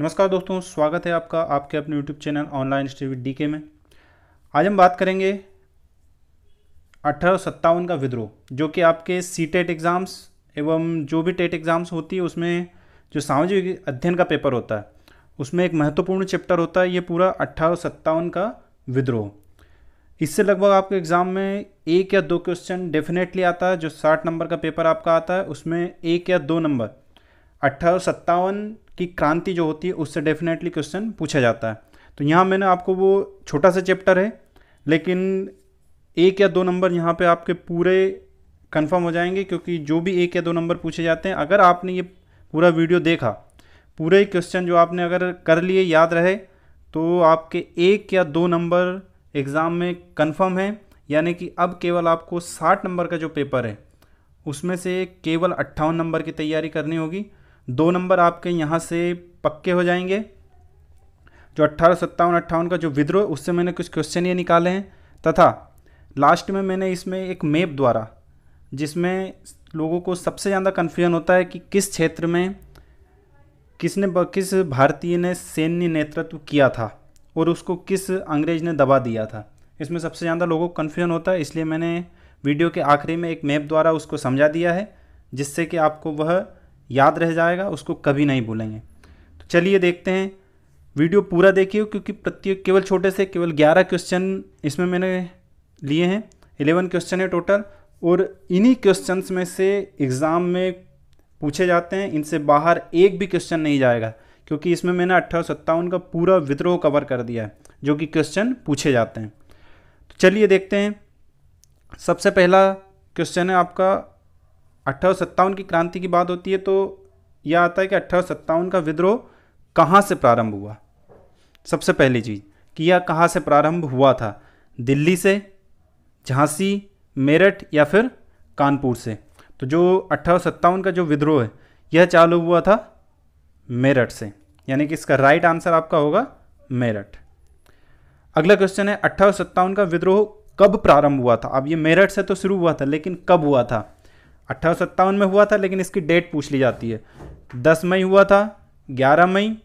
नमस्कार दोस्तों स्वागत है आपका आपके अपने YouTube channel online study D K में आज हम बात करेंगे अठारह का विद्रोह जो कि आपके सी टेट एग्ज़ाम्स एवं जो भी टेट एग्ज़ाम्स e होती है उसमें जो सामाजिक अध्ययन का पेपर होता है उसमें एक महत्वपूर्ण चैप्टर होता है ये पूरा अट्ठारह का विद्रोह इससे लगभग आपके एग्ज़ाम में एक या दो क्वेश्चन डेफिनेटली आता है जो साठ नंबर का पेपर आपका आता है उसमें एक या दो नंबर अट्ठारह कि क्रांति जो होती है उससे डेफिनेटली क्वेश्चन पूछा जाता है तो यहाँ मैंने आपको वो छोटा सा चैप्टर है लेकिन एक या दो नंबर यहाँ पे आपके पूरे कंफर्म हो जाएंगे क्योंकि जो भी एक या दो नंबर पूछे जाते हैं अगर आपने ये पूरा वीडियो देखा पूरे क्वेश्चन जो आपने अगर कर लिए याद रहे तो आपके एक या दो नंबर एग्ज़ाम में कंफर्म है यानी कि अब केवल आपको साठ नंबर का जो पेपर है उसमें से केवल अट्ठावन नंबर की तैयारी करनी होगी दो नंबर आपके यहाँ से पक्के हो जाएंगे जो अट्ठारह सत्तावन अट्ठावन का जो विद्रोह उससे मैंने कुछ क्वेश्चन ये निकाले हैं तथा लास्ट में मैंने इसमें एक मैप द्वारा जिसमें लोगों को सबसे ज़्यादा कन्फ्यूजन होता है कि किस क्षेत्र में किसने किस भारतीय ने सैन्य नेतृत्व किया था और उसको किस अंग्रेज ने दबा दिया था इसमें सबसे ज़्यादा लोगों को कन्फ्यूजन होता है इसलिए मैंने वीडियो के आखिरी में एक मैप द्वारा उसको समझा दिया है जिससे कि आपको वह याद रह जाएगा उसको कभी नहीं भूलेंगे तो चलिए देखते हैं वीडियो पूरा देखिए क्योंकि प्रत्येक केवल छोटे से केवल ग्यारह क्वेश्चन इसमें मैंने लिए हैं इलेवन क्वेश्चन है टोटल और इन्हीं क्वेश्चंस में से एग्ज़ाम में पूछे जाते हैं इनसे बाहर एक भी क्वेश्चन नहीं जाएगा क्योंकि इसमें मैंने अट्ठारह सत्तावन का पूरा विद्रोह कवर कर दिया है जो कि क्वेश्चन पूछे जाते हैं तो चलिए देखते हैं सबसे पहला क्वेश्चन है आपका अट्ठारह की क्रांति की बात होती है तो यह आता है कि अट्ठारह का विद्रोह कहाँ से प्रारंभ हुआ सबसे पहली चीज़ कि यह कहाँ से प्रारंभ हुआ था दिल्ली से झांसी मेरठ या फिर कानपुर से तो जो अट्ठारह का जो विद्रोह है यह चालू हुआ था मेरठ से यानी कि इसका राइट आंसर आपका होगा मेरठ अगला क्वेश्चन है अट्ठारह का विद्रोह कब प्रारंभ हुआ था अब ये मेरठ से तो शुरू हुआ था लेकिन कब हुआ था अट्ठारह में हुआ था लेकिन इसकी डेट पूछ ली जाती है दस मई हुआ था ग्यारह मई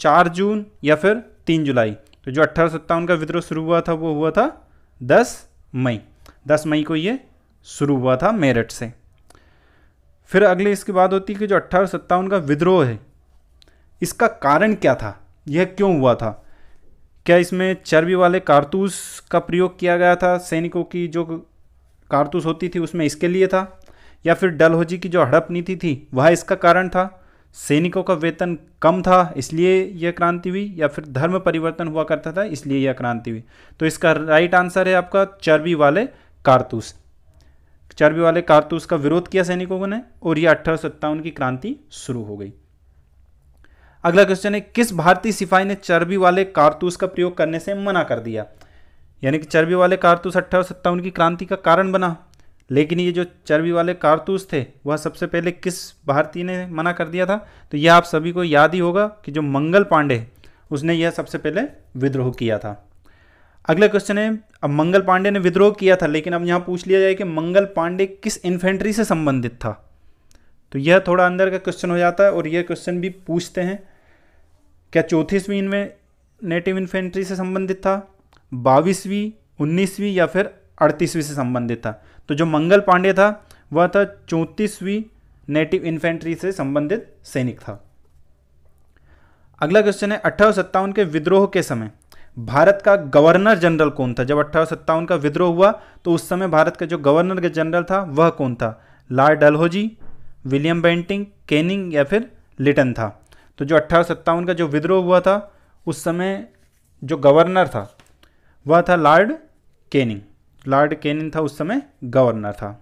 चार जून या फिर तीन जुलाई तो जो अट्ठारह का विद्रोह शुरू हुआ था वो हुआ था दस मई दस मई को ये शुरू हुआ था मेरठ से फिर अगले इसकी बात होती है कि जो अट्ठारह का विद्रोह है इसका कारण क्या था यह क्यों हुआ था क्या इसमें चर्बी वाले कारतूस का प्रयोग किया गया था सैनिकों की जो कारतूस होती थी उसमें इसके लिए था या फिर डलहौजी की जो हड़प नीति थी वह इसका कारण था सैनिकों का वेतन कम था इसलिए यह क्रांति हुई या फिर धर्म परिवर्तन हुआ करता था इसलिए यह क्रांति हुई तो इसका राइट आंसर है आपका चर्बी वाले कारतूस चर्बी वाले कारतूस का विरोध किया सैनिकों ने और यह अठारह की क्रांति शुरू हो गई अगला क्वेश्चन है किस भारतीय सिपाही ने चर्बी वाले कारतूस का प्रयोग करने से मना कर दिया यानी कि चर्बी वाले कारतूस अट्ठारह सत्तावन की क्रांति का कारण बना लेकिन ये जो चर्बी वाले कारतूस थे वह सबसे पहले किस भारतीय ने मना कर दिया था तो यह आप सभी को याद ही होगा कि जो मंगल पांडे उसने यह सबसे पहले विद्रोह किया था अगला क्वेश्चन है अब मंगल पांडे ने विद्रोह किया था लेकिन अब यहाँ पूछ लिया जाए कि मंगल पांडे किस इन्फेंट्री से संबंधित था तो यह थोड़ा अंदर का क्वेश्चन हो जाता है और यह क्वेश्चन भी पूछते हैं क्या चौथीसवीं इनमें नेटिव इन्फेंट्री से संबंधित था बाईसवीं उन्नीसवीं या फिर अड़तीसवीं से संबंधित था तो जो मंगल पांडे था वह था चौंतीसवीं नेटिव इन्फेंट्री से संबंधित सैनिक था अगला क्वेश्चन है अट्ठारह के विद्रोह के समय भारत का गवर्नर जनरल कौन था जब अट्ठारह का विद्रोह हुआ तो उस समय भारत का जो गवर्नर जनरल था वह कौन था Lord Dalhousie William Bentinck Canning या फिर लिटन था तो जो अट्ठारह का जो विद्रोह हुआ था उस समय जो गवर्नर था वह था लॉर्ड केनिंग लॉर्ड केनिंग था उस समय गवर्नर था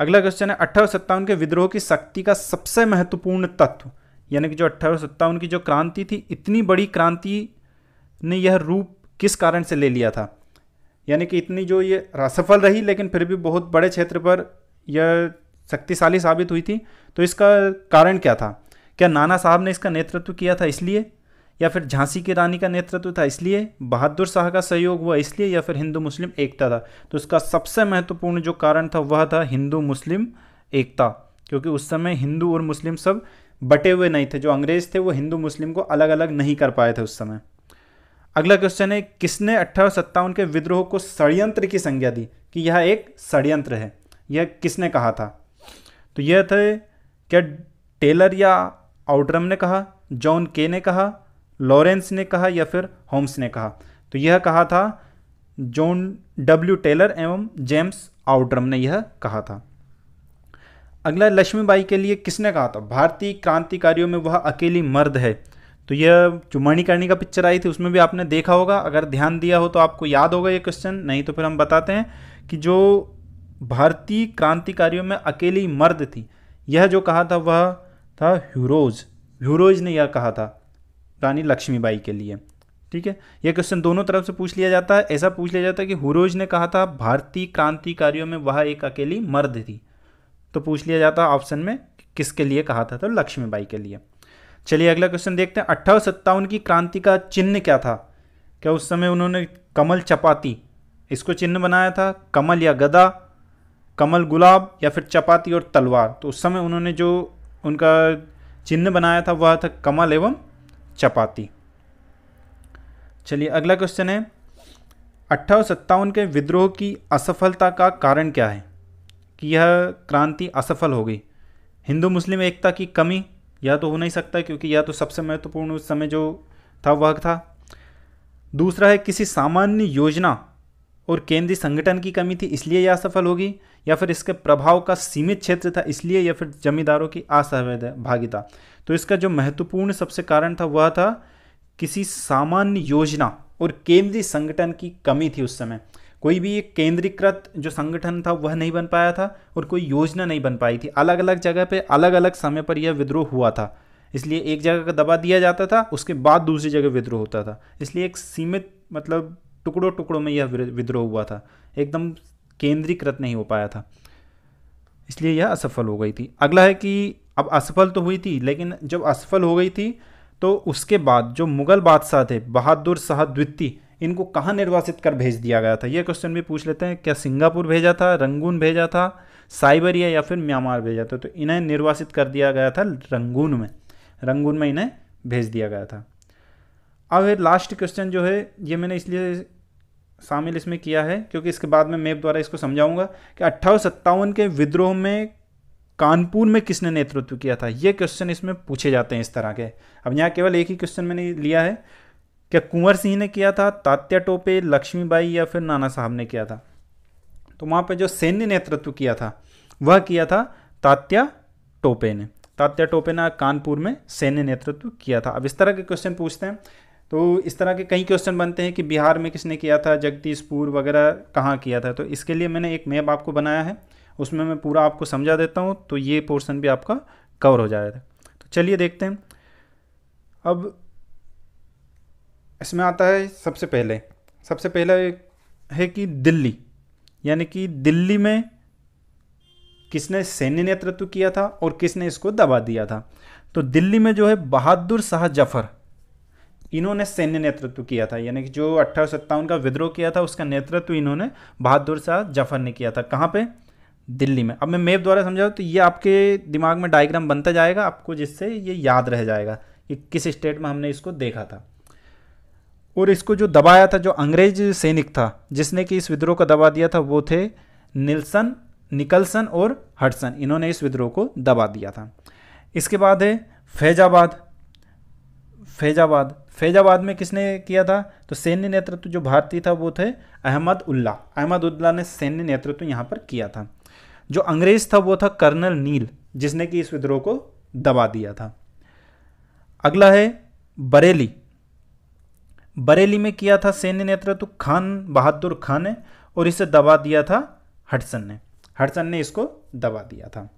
अगला क्वेश्चन है अठारह के विद्रोह की शक्ति का सबसे महत्वपूर्ण तत्व यानी कि जो अठारह की जो क्रांति थी इतनी बड़ी क्रांति ने यह रूप किस कारण से ले लिया था यानी कि इतनी जो ये असफल रही लेकिन फिर भी बहुत बड़े क्षेत्र पर यह शक्तिशाली साबित हुई थी तो इसका कारण क्या था क्या नाना साहब ने इसका नेतृत्व किया था इसलिए या फिर झांसी की रानी का नेतृत्व था इसलिए बहादुर शाह का सहयोग हुआ इसलिए या फिर हिंदू मुस्लिम एकता था तो इसका सबसे महत्वपूर्ण जो कारण था वह था हिंदू मुस्लिम एकता क्योंकि उस समय हिंदू और मुस्लिम सब बटे हुए नहीं थे जो अंग्रेज़ थे वो हिंदू मुस्लिम को अलग अलग नहीं कर पाए थे उस समय अगला क्वेश्चन है किसने अट्ठारह के विद्रोह को षड्यंत्र की संज्ञा दी कि यह एक षड्यंत्र है यह किसने कहा था तो यह थे क्या टेलर या आउटरम ने कहा जॉन के ने कहा लॉरेंस ने कहा या फिर होम्स ने कहा तो यह कहा था जॉन डब्ल्यू टेलर एवं जेम्स आउड्रम ने यह कहा था अगला लक्ष्मीबाई के लिए किसने कहा था भारतीय क्रांतिकारियों में वह अकेली मर्द है तो यह जो मणिकर्णी का पिक्चर आई थी उसमें भी आपने देखा होगा अगर ध्यान दिया हो तो आपको याद होगा ये क्वेश्चन नहीं तो फिर हम बताते हैं कि जो भारतीय क्रांतिकारियों में अकेली मर्द थी यह जो कहा था वह था ह्यूरोज ह्यूरोज ने यह कहा था रानी लक्ष्मीबाई के लिए ठीक है यह क्वेश्चन दोनों तरफ से पूछ लिया जाता है ऐसा पूछ लिया जाता है कि हुरोज ने कहा था भारतीय क्रांतिकारियों में वह एक अकेली मर्द थी तो पूछ लिया जाता है ऑप्शन में किसके लिए कहा था तो लक्ष्मीबाई के लिए चलिए अगला क्वेश्चन देखते हैं अट्ठारह सत्तावन की क्रांति का चिन्ह क्या था क्या उस समय उन्होंने कमल चपाती इसको चिन्ह बनाया था कमल या गदा कमल गुलाब या फिर चपाती और तलवार तो उस समय उन्होंने जो उनका चिन्ह बनाया था वह था कमल एवं चपाती चलिए अगला क्वेश्चन है अट्ठारह सत्तावन के विद्रोह की असफलता का कारण क्या है कि यह क्रांति असफल हो गई हिंदू मुस्लिम एकता की कमी या तो हो नहीं सकता क्योंकि यह तो सबसे महत्वपूर्ण उस समय जो था वह था दूसरा है किसी सामान्य योजना और केंद्रीय संगठन की कमी थी इसलिए यह असफल होगी या फिर इसके प्रभाव का सीमित क्षेत्र था इसलिए या फिर जमींदारों की असहभागिता तो इसका जो महत्वपूर्ण सबसे कारण था वह था किसी सामान्य योजना और केंद्रीय संगठन की कमी थी उस समय कोई भी एक केंद्रीकृत जो संगठन था वह नहीं बन पाया था और कोई योजना नहीं बन पाई थी अलग अलग जगह पर अलग अलग समय पर यह विद्रोह हुआ था इसलिए एक जगह का दबा दिया जाता था उसके बाद दूसरी जगह विद्रोह होता था इसलिए एक सीमित मतलब टुकड़ों टुकड़ों में यह विद्रोह हुआ था एकदम केंद्रीकृत नहीं हो पाया था इसलिए यह असफल हो गई थी अगला है कि अब असफल तो हुई थी लेकिन जब असफल हो गई थी तो उसके बाद जो मुग़ल बादशाह थे बहादुर शाह द्वितीय इनको कहाँ निर्वासित कर भेज दिया गया था यह क्वेश्चन भी पूछ लेते हैं क्या सिंगापुर भेजा था रंगून भेजा था साइबेरिया या फिर म्यांमार भेजा था तो इन्हें निर्वासित कर दिया गया था रंगून में रंगून में इन्हें भेज दिया गया था अब लास्ट क्वेश्चन जो है ये मैंने इसलिए शामिल इसमें किया है क्योंकि इसके बाद में मैप द्वारा इसको समझाऊंगा कि अट्ठावन के विद्रोह में कानपुर में किसने नेतृत्व किया था ये क्वेश्चन इसमें पूछे जाते हैं इस तरह के अब यहाँ केवल एक ही क्वेश्चन मैंने लिया है क्या कुंवर सिंह ने किया था तात्या टोपे लक्ष्मीबाई या फिर नाना साहब ने किया था तो वहाँ पर जो सैन्य नेतृत्व किया था वह किया था तात्या टोपे ने तात्या टोपे ने कानपुर में सैन्य नेतृत्व किया था अब इस तरह के क्वेश्चन पूछते हैं तो इस तरह के कई क्वेश्चन बनते हैं कि बिहार में किसने किया था जगदीशपुर वगैरह कहाँ किया था तो इसके लिए मैंने एक मैप आपको बनाया है उसमें मैं पूरा आपको समझा देता हूँ तो ये पोर्सन भी आपका कवर हो जाएगा तो चलिए देखते हैं अब इसमें आता है सबसे पहले सबसे पहला है कि दिल्ली यानी कि दिल्ली में किसने सैन्य नेतृत्व किया था और किसने इसको दबा दिया था तो दिल्ली में जो है बहादुर शाह जफर इन्होंने सैन्य नेतृत्व किया था यानी कि जो अट्ठारह का विद्रोह किया था उसका नेतृत्व इन्होंने बहादुर शाह जफर ने किया था कहाँ पे दिल्ली में अब मैं मेप द्वारा समझाऊँ तो ये आपके दिमाग में डायग्राम बनता जाएगा आपको जिससे ये याद रह जाएगा कि किस स्टेट में हमने इसको देखा था और इसको जो दबाया था जो अंग्रेज सैनिक था जिसने कि इस विद्रोह का दबा दिया था वो थे निल्सन निकलसन और हटसन इन्होंने इस विद्रोह को दबा दिया था इसके बाद है फैजाबाद फैजाबाद फैजाबाद में किसने किया था तो सैन्य नेतृत्व जो भारतीय था वो थे अहमद उल्ला अहमद उल्ला ने सैन्य नेतृत्व यहाँ पर किया था जो अंग्रेज था वो था कर्नल नील जिसने कि इस विद्रोह को दबा दिया था अगला है बरेली बरेली में किया था सैन्य नेतृत्व खान बहादुर खान ने और इसे दबा दिया था हटसन ने हटसन ने इसको दबा दिया था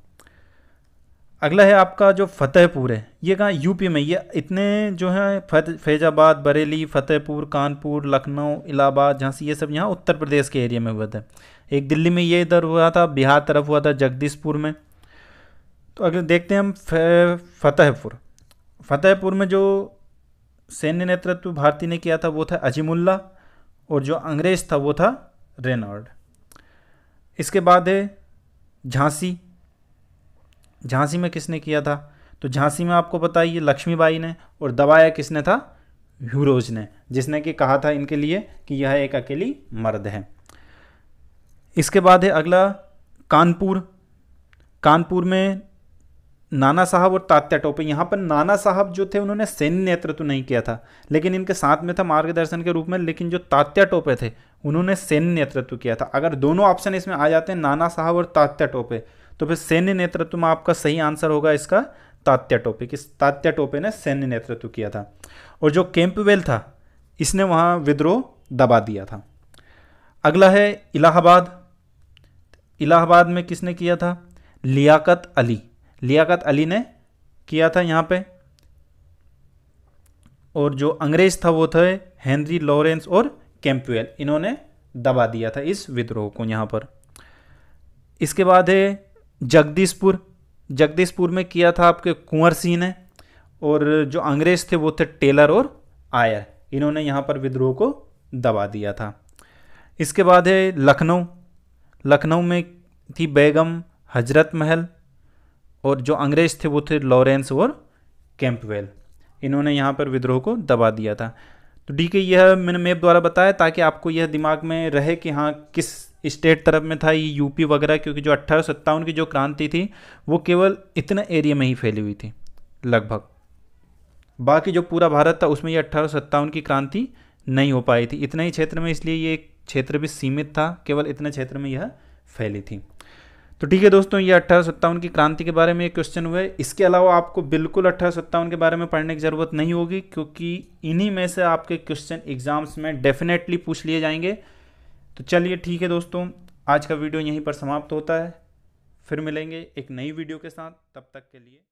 अगला है आपका जो फ़तेहपुर है ये कहाँ यूपी में ये इतने जो हैं फत फैजाबाद बरेली फ़तेहपुर कानपुर लखनऊ इलाहाबाद झांसी ये सब यहाँ उत्तर प्रदेश के एरिया में हुआ था एक दिल्ली में ये इधर हुआ था बिहार तरफ हुआ था जगदीशपुर में तो अगले देखते हैं हम फ़तेहपुर फ़तेहपुर में जो सैन्य नेतृत्व भारती ने किया था वो था अजीमुल्ला और जो अंग्रेज़ था वो था रेनॉर्ड इसके बाद है झांसी झांसी में किसने किया था तो झांसी में आपको बताइए लक्ष्मीबाई ने और दबाया किसने था ह्यूरोज ने जिसने कि कहा था इनके लिए कि यह एक अकेली मर्द है इसके बाद है अगला कानपुर कानपुर में नाना साहब और तात्या टोपे यहाँ पर नाना साहब जो थे उन्होंने सैन्य नेतृत्व नहीं किया था लेकिन इनके साथ में था मार्गदर्शन के रूप में लेकिन जो तात्या टोपे थे उन्होंने सैन्य नेतृत्व किया था अगर दोनों ऑप्शन इसमें आ जाते हैं नाना साहब और तात्या टोपे तो फिर सैन्य नेतृत्व में आपका सही आंसर होगा इसका तात्या टोपे किस तात्या टोपे ने सैन्य नेतृत्व किया था और जो कैंपवेल था इसने वहाँ विद्रोह दबा दिया था अगला है इलाहाबाद इलाहाबाद में किसने किया था लियाकत अली लियाकत अली ने किया था यहाँ पे और जो अंग्रेज था वो थे हेनरी लॉरेंस और कैंपवेल इन्होंने दबा दिया था इस विद्रोह को यहाँ पर इसके बाद है जगदीशपुर जगदीशपुर में किया था आपके कुंवर सिंह ने और जो अंग्रेज थे वो थे टेलर और आयर इन्होंने यहाँ पर विद्रोह को दबा दिया था इसके बाद है लखनऊ लखनऊ में थी बेगम हजरत महल और जो अंग्रेज थे वो थे लॉरेंस और कैंपवेल इन्होंने यहाँ पर विद्रोह को दबा दिया था तो डी के यह मैंने मैप द्वारा बताया ताकि आपको यह दिमाग में रहे कि हाँ किस स्टेट तरफ में था ये यूपी वगैरह क्योंकि जो अट्ठारह की जो क्रांति थी वो केवल इतने एरिया में ही फैली हुई थी लगभग बाकी जो पूरा भारत था उसमें ये अट्ठारह की क्रांति नहीं हो पाई थी इतने ही क्षेत्र में इसलिए ये क्षेत्र भी सीमित था केवल इतने क्षेत्र में यह फैली थी तो ठीक है दोस्तों ये अट्ठारह की क्रांति के बारे में क्वेश्चन हुए इसके अलावा आपको बिल्कुल अट्ठारह के बारे में पढ़ने की ज़रूरत नहीं होगी क्योंकि इन्हीं में से आपके क्वेश्चन एग्जाम्स में डेफिनेटली पूछ लिए जाएंगे तो चलिए ठीक है दोस्तों आज का वीडियो यहीं पर समाप्त होता है फिर मिलेंगे एक नई वीडियो के साथ तब तक के लिए